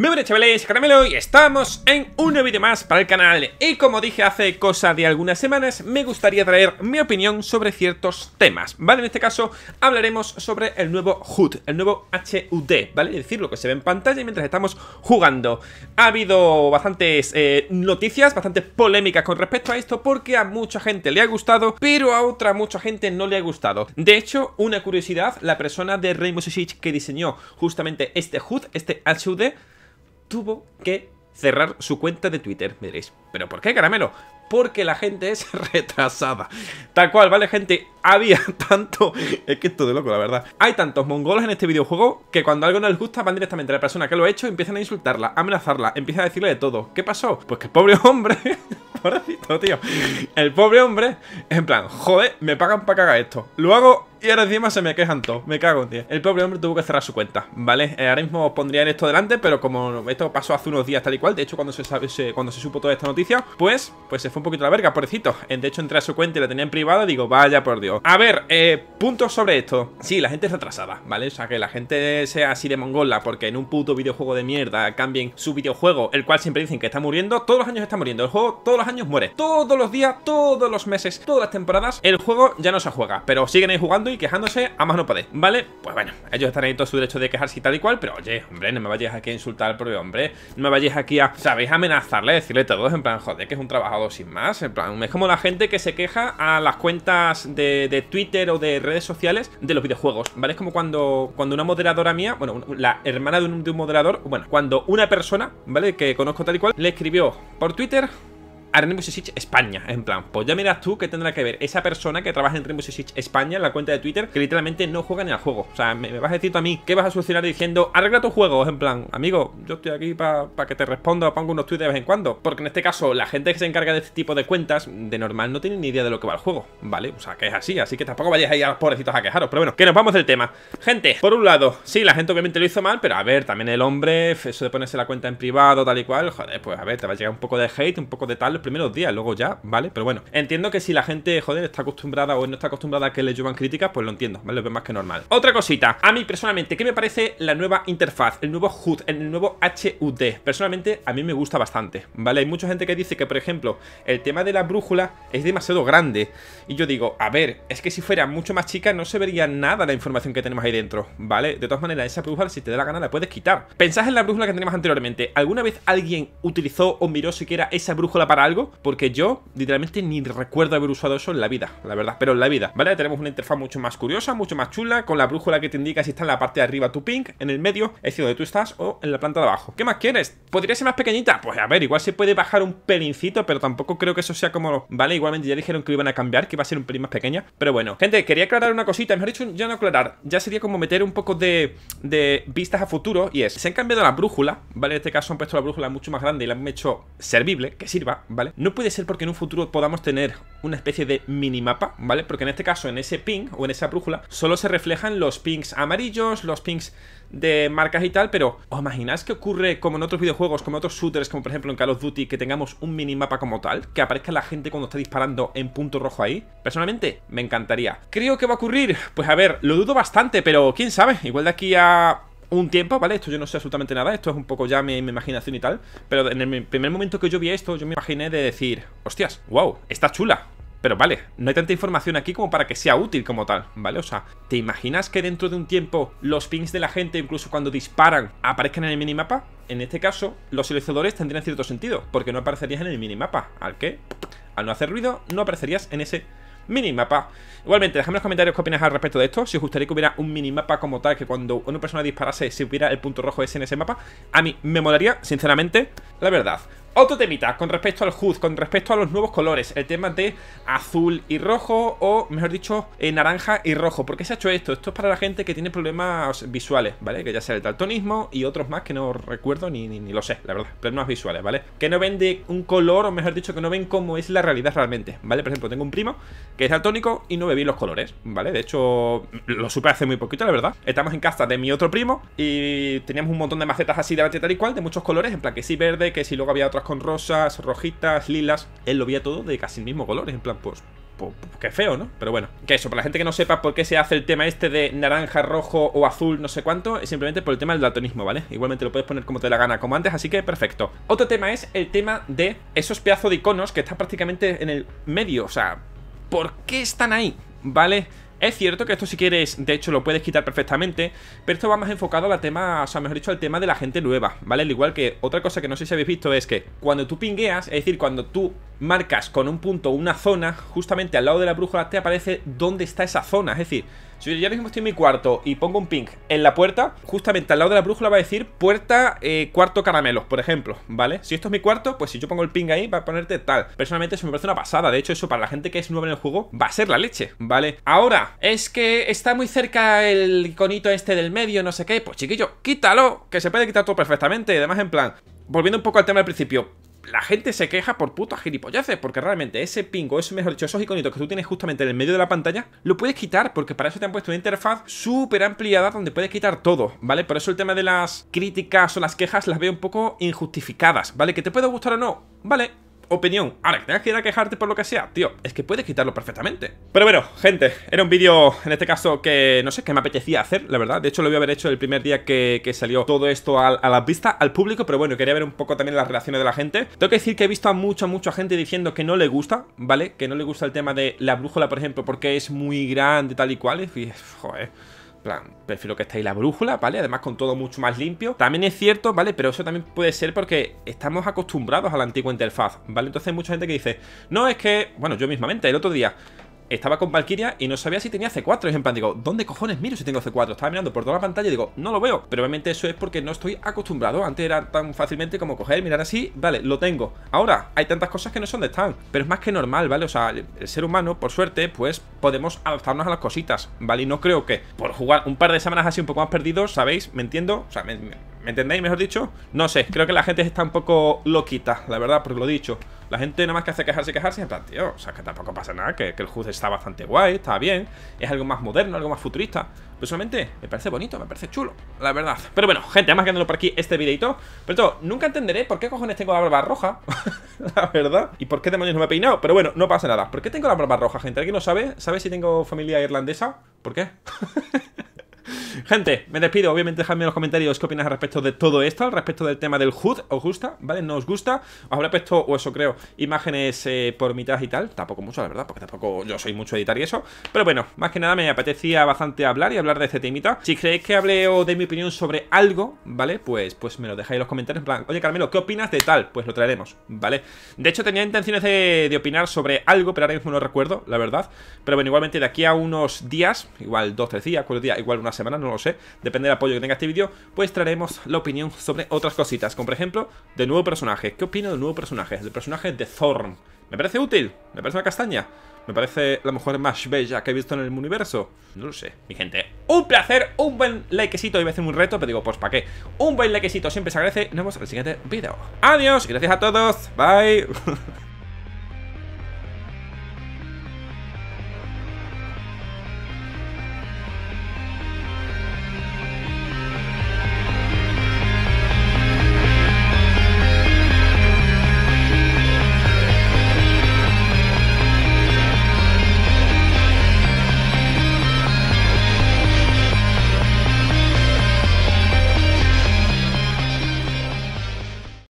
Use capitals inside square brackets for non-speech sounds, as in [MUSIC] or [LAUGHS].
Muy buenas chavales, Caramelo y estamos en un nuevo vídeo más para el canal Y como dije hace cosa de algunas semanas, me gustaría traer mi opinión sobre ciertos temas ¿Vale? En este caso hablaremos sobre el nuevo HUD, el nuevo HUD, ¿vale? Es decir, lo que se ve en pantalla mientras estamos jugando Ha habido bastantes eh, noticias, bastantes polémicas con respecto a esto Porque a mucha gente le ha gustado, pero a otra mucha gente no le ha gustado De hecho, una curiosidad, la persona de Rainbow Six que diseñó justamente este HUD, este HUD tuvo que cerrar su cuenta de Twitter. Me diréis, ¿pero por qué, Caramelo? porque la gente es [LAUGHS] retrasada. Tal cual, ¿vale, gente? Había [LAUGHS] tanto... Es que esto de loco, la verdad. Hay tantos mongolos en este videojuego que cuando algo no les gusta van directamente a la persona que lo ha hecho y empiezan a insultarla, amenazarla, empiezan a decirle de todo. ¿Qué pasó? Pues que el pobre hombre... [LAUGHS] Pobrecito, tío. El pobre hombre, en plan, joder, me pagan para cagar esto. Lo hago y ahora encima se me quejan todos. Me cago tío. El pobre hombre tuvo que cerrar su cuenta, ¿vale? Eh, ahora mismo os pondría esto delante, pero como esto pasó hace unos días tal y cual, de hecho cuando se, sabe, cuando se supo toda esta noticia, pues, pues se fue un poquito la verga, pobrecito. Eh, de hecho, entré a su cuenta y la tenía en privada. Digo, vaya por Dios. A ver, eh, puntos sobre esto. Sí, la gente está atrasada, ¿vale? O sea, que la gente sea así de mongola porque en un puto videojuego de mierda cambien su videojuego, el cual siempre dicen que está muriendo. Todos los años está muriendo. El juego todos los años muere. Todos los días, todos los meses, todas las temporadas, el juego ya no se juega. Pero siguen ahí jugando y quejándose a más no poder, ¿vale? Pues bueno, ellos están ahí todo su derecho de quejarse y tal y cual. Pero oye, hombre, no me vayas aquí a insultar al propio hombre. No me vayas aquí a, ¿sabéis? Amenazarle, decirle todo. En plan, joder, que es un trabajador sin más. En plan, es como la gente que se queja a las cuentas de, de Twitter o de redes sociales de los videojuegos, ¿vale? Es como cuando, cuando una moderadora mía, bueno, la hermana de un, de un moderador, bueno, cuando una persona, ¿vale? Que conozco tal y cual, le escribió por Twitter a Rainbow Six España. En plan, pues ya miras tú que tendrá que ver esa persona que trabaja en Rainbow Six España, en la cuenta de Twitter, que literalmente no juega ni al juego. O sea, me, vas a decir tú a mí ¿Qué vas a solucionar diciendo, arregla tu juegos. En plan, amigo, yo estoy aquí para que te responda, pongo unos tweets de vez en cuando. Porque en este caso, la gente que se encarga de este tipo de cuentas, de normal no tiene ni idea de lo que va el juego, ¿vale? O sea, que es así, así que tampoco vayáis ahí a los pobrecitos a quejaros. Pero bueno, que nos vamos del tema. Gente, por un lado, sí, la gente obviamente lo hizo mal, pero a ver, también el hombre, eso de ponerse la cuenta en privado, tal y cual, joder, pues a ver, te va a llegar un poco de hate, un poco de tal, primeros días, luego ya, ¿vale? Pero bueno, entiendo que si la gente, joder, está acostumbrada o no está acostumbrada a que le llevan críticas, pues lo entiendo, ¿vale? Lo veo más que normal. Otra cosita, a mí personalmente, ¿qué me parece la nueva interfaz? El nuevo HUD, el nuevo HUD. Personalmente, a mí me gusta bastante, ¿vale? Hay mucha gente que dice que, por ejemplo, el tema de la brújula es demasiado grande. Y yo digo, a ver, es que si fuera mucho más chica no se vería nada la información que tenemos ahí dentro, ¿vale? De todas maneras, esa brújula, si te da la gana, la puedes quitar. Pensás en la brújula que teníamos anteriormente. ¿Alguna vez alguien utilizó o miró siquiera esa brújula para porque yo literalmente ni recuerdo haber usado eso en la vida, la verdad, pero en la vida, ¿vale? Tenemos una interfaz mucho más curiosa, mucho más chula, con la brújula que te indica si está en la parte de arriba tu pink, en el medio, es decir, donde tú estás, o en la planta de abajo. ¿Qué más quieres? ¿Podría ser más pequeñita? Pues a ver, igual se puede bajar un pelincito, pero tampoco creo que eso sea como, ¿vale? Igualmente ya dijeron que iban a cambiar, que iba a ser un pelín más pequeña, pero bueno. Gente, quería aclarar una cosita, mejor dicho, ya no aclarar, ya sería como meter un poco de, de vistas a futuro, y es, se han cambiado la brújula, ¿vale? En este caso han puesto la brújula mucho más grande y la han hecho servible, que sirva, ¿vale? No puede ser porque en un futuro podamos tener una especie de minimapa, ¿vale? Porque en este caso, en ese ping o en esa brújula, solo se reflejan los pings amarillos, los pings de marcas y tal, pero ¿os imagináis que ocurre como en otros videojuegos, como en otros shooters, como por ejemplo en Call of Duty, que tengamos un minimapa como tal, que aparezca la gente cuando está disparando en punto rojo ahí? Personalmente, me encantaría. ¿Creo que va a ocurrir? Pues a ver, lo dudo bastante, pero quién sabe, igual de aquí a un tiempo, ¿vale? Esto yo no sé absolutamente nada, esto es un poco ya mi, imaginación y tal, pero en el primer momento que yo vi esto, yo me imaginé de decir, hostias, wow, está chula. Pero vale, no hay tanta información aquí como para que sea útil como tal, ¿vale? O sea, ¿te imaginas que dentro de un tiempo los pings de la gente, incluso cuando disparan, aparezcan en el minimapa? En este caso, los seleccionadores tendrían cierto sentido, porque no aparecerías en el minimapa. ¿Al qué? Al no hacer ruido, no aparecerías en ese minimapa. Igualmente, dejadme en los comentarios qué opinas al respecto de esto. Si os gustaría que hubiera un minimapa como tal, que cuando una persona disparase se hubiera el punto rojo ese en ese mapa, a mí me molaría, sinceramente, la verdad. Otro temita con respecto al HUD, con respecto a los nuevos colores, el tema de azul y rojo o, mejor dicho, eh, naranja y rojo. ¿Por qué se ha hecho esto? Esto es para la gente que tiene problemas visuales, ¿vale? Que ya sea el daltonismo y otros más que no recuerdo ni, lo sé, la verdad. Problemas visuales, ¿vale? Que no ven de un color o, mejor dicho, que no ven cómo es la realidad realmente, ¿vale? Por ejemplo, tengo un primo que es daltónico y no ve bien los colores, ¿vale? De hecho, lo supe hace muy poquito, la verdad. Estamos en casa de mi otro primo y teníamos un montón de macetas así de tal y cual, de muchos colores, en plan que sí verde, que si luego había otro con rosas, rojitas, lilas. Él lo veía todo de casi el mismo color, en plan, pues, pues, qué feo, ¿no? Pero bueno, que eso, para la gente que no sepa por qué se hace el tema este de naranja, rojo o azul, no sé cuánto, es simplemente por el tema del daltonismo, ¿vale? Igualmente lo puedes poner como te la gana, como antes, así que perfecto. Otro tema es el tema de esos pedazos de iconos que están prácticamente en el medio, o sea, ¿por qué están ahí? ¿Vale? Es cierto que esto si quieres, de hecho lo puedes quitar perfectamente, pero esto va más enfocado al tema, o sea, mejor dicho, al tema de la gente nueva, ¿vale? Al igual que otra cosa que no sé si habéis visto es que cuando tú pingueas, es decir, cuando tú marcas con un punto una zona, justamente al lado de la brújula te aparece dónde está esa zona. Es decir, si yo ya mismo estoy en mi cuarto y pongo un ping en la puerta, justamente al lado de la brújula va a decir puerta eh, cuarto caramelos, por ejemplo, ¿vale? Si esto es mi cuarto, pues si yo pongo el ping ahí va a ponerte tal. Personalmente eso me parece una pasada, de hecho eso para la gente que es nueva en el juego va a ser la leche, ¿vale? Ahora, es que está muy cerca el iconito este del medio, no sé qué, pues chiquillo, quítalo, que se puede quitar todo perfectamente, además en plan... Volviendo un poco al tema del principio, la gente se queja por putas gilipolleces, porque realmente ese pingo, es mejor dicho, esos iconitos que tú tienes justamente en el medio de la pantalla, lo puedes quitar, porque para eso te han puesto una interfaz súper ampliada donde puedes quitar todo, ¿vale? Por eso el tema de las críticas o las quejas las veo un poco injustificadas, ¿vale? Que te pueda gustar o no, ¿vale? opinión. Ahora, que tengas que ir a quejarte por lo que sea, tío, es que puedes quitarlo perfectamente. Pero bueno, gente, era un vídeo, en este caso, que no sé, que me apetecía hacer, la verdad. De hecho, lo voy a haber hecho el primer día que, salió todo esto a, la vista, al público, pero bueno, quería ver un poco también las reacciones de la gente. Tengo que decir que he visto a mucha, mucha gente diciendo que no le gusta, ¿vale? Que no le gusta el tema de la brújula, por ejemplo, porque es muy grande, tal y cual. Y, joder plan, prefiero que estéis la brújula, ¿vale? Además con todo mucho más limpio. También es cierto, ¿vale? Pero eso también puede ser porque estamos acostumbrados a la antigua interfaz, ¿vale? Entonces hay mucha gente que dice, no, es que, bueno, yo mismamente, el otro día estaba con Valkyria y no sabía si tenía C4. Y en plan, digo, ¿dónde cojones miro si tengo C4? Estaba mirando por toda la pantalla y digo, no lo veo. Pero obviamente eso es porque no estoy acostumbrado. Antes era tan fácilmente como coger, mirar así, vale, lo tengo. Ahora, hay tantas cosas que no son de están. Pero es más que normal, ¿vale? O sea, el ser humano, por suerte, pues podemos adaptarnos a las cositas, ¿vale? Y no creo que por jugar un par de semanas así un poco más perdidos, ¿sabéis? ¿Me entiendo? O sea, me ¿Me entendéis, mejor dicho? No sé, creo que la gente está un poco loquita, la verdad, Porque lo he dicho. La gente nada más que hace quejarse, Y quejarse, en plan, tío, o sea, que tampoco pasa nada, que, el juz está bastante guay, está bien, es algo más moderno, algo más futurista. Personalmente, me parece bonito, me parece chulo, la verdad. Pero bueno, gente, además quedándolo por aquí este videito. Pero todo, nunca entenderé por qué cojones tengo la barba roja, [LAUGHS] la verdad. Y por qué demonios no me he peinado, pero bueno, no pasa nada. ¿Por qué tengo la barba roja, gente? ¿Alguien no sabe? ¿Sabe si tengo familia irlandesa? ¿Por qué? [LAUGHS] Gente, me despido. Obviamente, dejadme en los comentarios qué opinas respecto de todo esto, al respecto del tema del HUD. ¿Os gusta? ¿Vale? ¿No os gusta? Os habrá puesto, o eso creo, imágenes eh, por mitad y tal. Tampoco mucho, la verdad, porque tampoco yo soy mucho editar y eso. Pero bueno, más que nada me apetecía bastante hablar y hablar de este temita. Si creéis que hable o de mi opinión sobre algo, ¿vale? Pues, pues me lo dejáis en los comentarios. En plan, oye Carmelo, ¿qué opinas de tal? Pues lo traeremos, ¿vale? De hecho, tenía intenciones de, opinar sobre algo, pero ahora mismo no recuerdo, la verdad. Pero bueno, igualmente de aquí a unos días, igual dos, tres días, cuatro días, igual una semana, no no lo sé, depende del apoyo que tenga este vídeo, pues traeremos la opinión sobre otras cositas, como por ejemplo, de nuevo personaje. ¿Qué opino del nuevo personaje? Del personaje de Thorn. ¿Me parece útil? ¿Me parece una castaña? ¿Me parece la mejor más bella que he visto en el universo? No lo sé, mi gente. Un placer, un buen likecito. y a hace un reto, pero digo, pues ¿para qué? Un buen likecito siempre se agradece. Nos vemos en el siguiente vídeo Adiós, y gracias a todos. Bye. [LAUGHS]